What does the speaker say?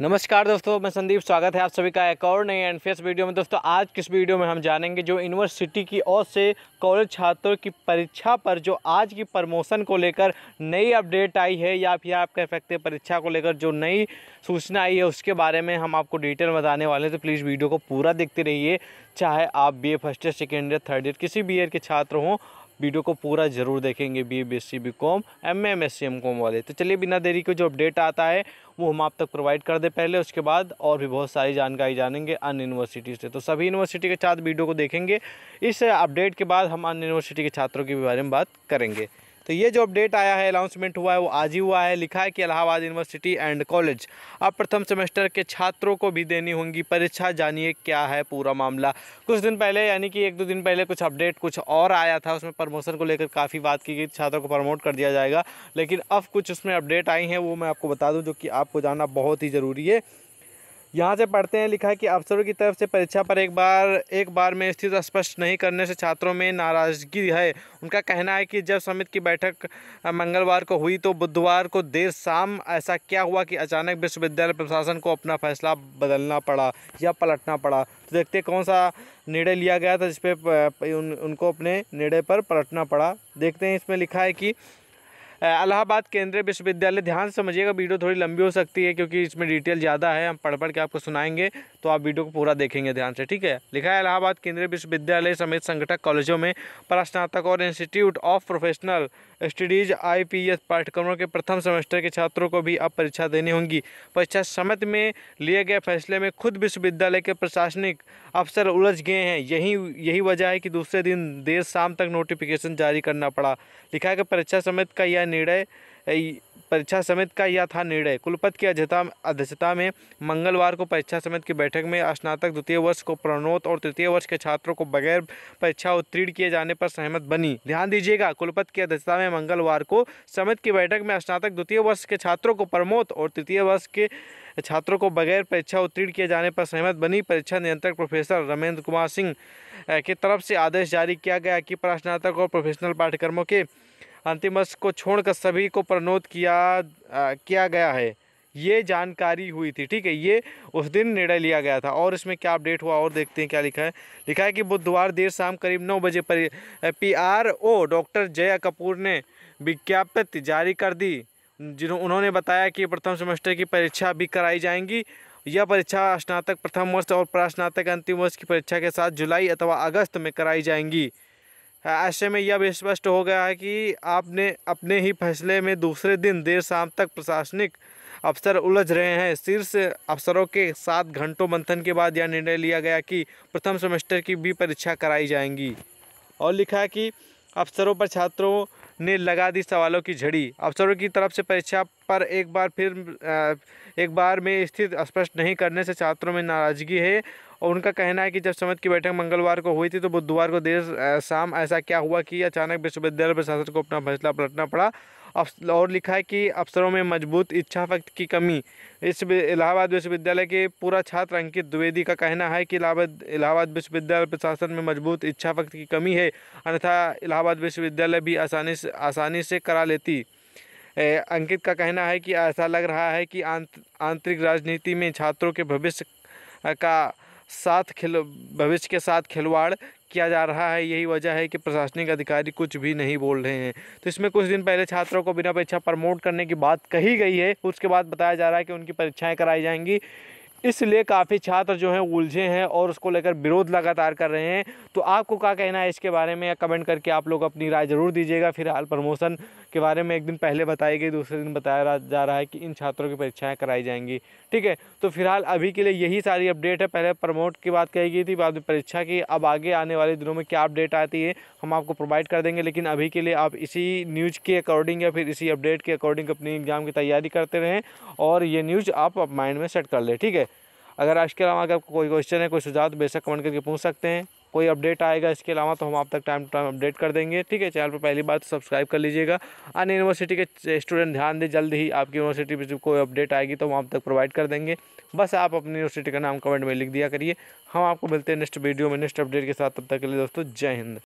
नमस्कार दोस्तों मैं संदीप स्वागत है आप सभी का एक और नए एंड फेस वीडियो में दोस्तों आज किस वीडियो में हम जानेंगे जो यूनिवर्सिटी की ओर से कॉलेज छात्रों की परीक्षा पर जो आज की प्रमोशन को लेकर नई अपडेट आई है या फिर आप कह सकते हैं परीक्षा को लेकर जो नई सूचना आई है उसके बारे में हम आपको डिटेल बताने वाले हैं तो प्लीज़ वीडियो को पूरा देखते रहिए चाहे आप B A first year second year third year किसी भी ईयर के छात्र हों वीडियो को पूरा ज़रूर देखेंगे B B S C B com M M S C M com वाले तो चलिए बिना देरी के जो अपडेट आता है वो हम आप तक प्रोवाइड कर दें पहले उसके बाद और भी बहुत सारी जानकारी जानेंगे अन यूनिवर्सिटी से तो सभी यूनिवर्सिटी के छात्र वीडियो को देखेंगे इस अपडेट के बाद हम अन यूनिवर्सिटी के छात्रों के बारे में बात करेंगे तो ये जो अपडेट आया है अनाउंसमेंट हुआ है वो आज ही हुआ है लिखा है कि इलाहाबाद यूनिवर्सिटी एंड कॉलेज अब प्रथम सेमेस्टर के छात्रों को भी देनी होंगी परीक्षा जानिए क्या है पूरा मामला कुछ दिन पहले यानी कि एक दो दिन पहले कुछ अपडेट कुछ और आया था उसमें प्रमोशन को लेकर काफ़ी बात की गई छात्रों को प्रमोट कर दिया जाएगा लेकिन अब कुछ उसमें अपडेट आई हैं वो मैं आपको बता दूँ जो कि आपको जानना बहुत ही ज़रूरी है यहाँ से पढ़ते हैं लिखा है कि अफसरों की तरफ से परीक्षा पर एक बार एक बार में स्थिति स्पष्ट नहीं करने से छात्रों में नाराज़गी है उनका कहना है कि जब समिति की बैठक मंगलवार को हुई तो बुधवार को देर शाम ऐसा क्या हुआ कि अचानक विश्वविद्यालय प्रशासन को अपना फैसला बदलना पड़ा या पलटना पड़ा तो देखते कौन सा निर्णय लिया गया था जिसपे उन, उनको अपने निर्णय पर पलटना पड़ा देखते हैं इसमें लिखा है कि इलाहाबाद केंद्रीय विश्वविद्यालय ध्यान समझिएगा वीडियो थोड़ी लंबी हो सकती है क्योंकि इसमें डिटेल ज़्यादा है हम पढ़ पढ़ के आपको सुनाएंगे तो आप वीडियो को पूरा देखेंगे ध्यान से ठीक है लिखा है इलाहाबाद केंद्रीय विश्वविद्यालय समेत संगठक कॉलेजों में पर और institute of professional studies IPS पाठ्यक्रमों के प्रथम सेमेस्टर के छात्रों को भी अब परीक्षा देनी होंगी परीक्षा समिति में लिए गए फैसले में खुद विश्वविद्यालय के प्रशासनिक अफसर उलझ गए हैं यही यही वजह है कि दूसरे दिन देर शाम तक नोटिफिकेशन जारी करना पड़ा लिखा है कि परीक्षा समिति का यह निर्णय परीक्षा समिति का यह था निर्णय कुलपति की अध्यक्षता अध्यक्षता में मंगलवार को परीक्षा समिति की बैठक में स्नातक द्वितीय वर्ष को प्रणोत और तृतीय वर्ष के छात्रों को बगैर परीक्षा उत्तीर्ण किए जाने पर सहमत बनी ध्यान दीजिएगा कुलपति की अध्यक्षता में मंगलवार को समिति की बैठक में स्नातक द्वितीय वर्ष के छात्रों को प्रमोत और तृतीय वर्ष के छात्रों को बगैर परीक्षा उत्तीर्ण किए जाने पर सहमत बनी परीक्षा नियंत्रक प्रोफेसर रमेंद्र कुमार सिंह की तरफ से आदेश जारी किया गया कि प्रस्नातक और प्रोफेशनल पाठ्यक्रमों के अंतिम वर्ष को छोड़कर सभी को प्रणोद किया आ, किया गया है ये जानकारी हुई थी ठीक है ये उस दिन निर्णय लिया गया था और इसमें क्या अपडेट हुआ और देखते हैं क्या लिखा है लिखा है कि बुधवार देर शाम करीब नौ बजे पर P R O doctor Jaya Kapoor ने विज्ञापित जारी कर दी जिन्होंने उन्होंने बताया कि प्रथम सेमेस्टर की परीक्षा भी कराई जाएंगी यह परीक्षा स्नातक प्रथम वर्ष और प्रास्नातक अंतिम वर्ष की परीक्षा के साथ जुलाई अथवा अगस्त में कराई जाएंगी हाँ, ऐसे में यह भी स्पष्ट हो गया है कि आपने अपने ही फैसले में दूसरे दिन देर शाम तक प्रशासनिक अफसर उलझ रहे हैं शीर्ष अफसरों के सात घंटों मंथन के बाद यह निर्णय लिया गया कि प्रथम सेमेस्टर की भी परीक्षा कराई जाएंगी और लिखा है कि अफसरों पर छात्रों ने लगा दी सवालों की झड़ी अफसरों की तरफ से परीक्षा पर एक बार फिर एक बार में स्थिति स्पष्ट नहीं करने से छात्रों में नाराजगी है और उनका कहना है कि जब समिति की बैठक मंगलवार को हुई थी तो बुधवार को देर शाम ऐसा क्या हुआ कि अचानक विश्वविद्यालय प्रशासन को अपना फैसला पलटना पड़ा और लिखा है कि अफसरों में मजबूत इच्छा शक्ति की कमी इस इलाहाबाद विश्वविद्यालय के पूरा छात्र अंकित द्विवेदी का कहना है कि इलाहाबाद इलाहाबाद विश्वविद्यालय प्रशासन में मजबूत इच्छा शक्ति की कमी है अन्यथा इलाहाबाद विश्वविद्यालय भी आसानी से आसानी से करा लेती अंकित का कहना है कि ऐसा लग रहा है कि आंतरिक राजनीति में छात्रों के भविष्य का साथ खिल भविष्य के साथ खिलवाड़ किया जा रहा है यही वजह है कि प्रशासनिक अधिकारी कुछ भी नहीं बोल रहे हैं तो इसमें कुछ दिन पहले छात्रों को बिना परीक्षा प्रमोट करने की बात कही गई है उसके बाद बताया जा रहा है कि उनकी परीक्षाएँ कराई जाएंगी इसलिए काफ़ी छात्र जो हैं उलझे हैं और उसको लेकर विरोध लगातार कर रहे हैं तो आपको क्या कहना है इसके बारे में या कमेंट करके आप लोग अपनी राय ज़रूर दीजिएगा फिलहाल प्रमोशन के बारे में एक दिन पहले बताई गई दूसरे दिन बताया जा रहा है कि इन छात्रों की परीक्षाएँ कराई जाएंगी ठीक है तो फिलहाल अभी के लिए यही सारी अपडेट है पहले प्रमोट की बात कही गई थी बाद में परीक्षा की अब आगे आने वाले दिनों में क्या अपडेट आती है हम आपको प्रोवाइड कर देंगे लेकिन अभी के लिए आप इसी न्यूज़ के अकॉर्डिंग या फिर इसी अपडेट के अकॉर्डिंग अपनी एग्ज़ाम की तैयारी करते रहें और ये न्यूज़ आप माइंड में सेट कर लें ठीक है अगर इसके अलावा अगर आपको कोई क्वेश्चन है कोई सुझाव तो बेशक कमेंट करके पूछ सकते हैं कोई अपडेट आएगा इसके अलावा तो हम आप तक टाइम टू टाइम अपडेट कर देंगे ठीक है चैनल पर पहली बार तो सब्सक्राइब कर लीजिएगा अन्य यूनिवर्सिटी के स्टूडेंट ध्यान दें जल्द ही आपकी यूनिवर्सिटी पर कोई अपडेट आएगी तो हम आप तक प्रोवाइड कर देंगे बस आप अपनी यूनिवर्सिटी का नाम कमेंट में लिख दिया करिए हम आपको मिलते हैं नेक्स्ट वीडियो में नेक्स्ट अपडेट के साथ तब तक के लिए दोस्तों जय हिंद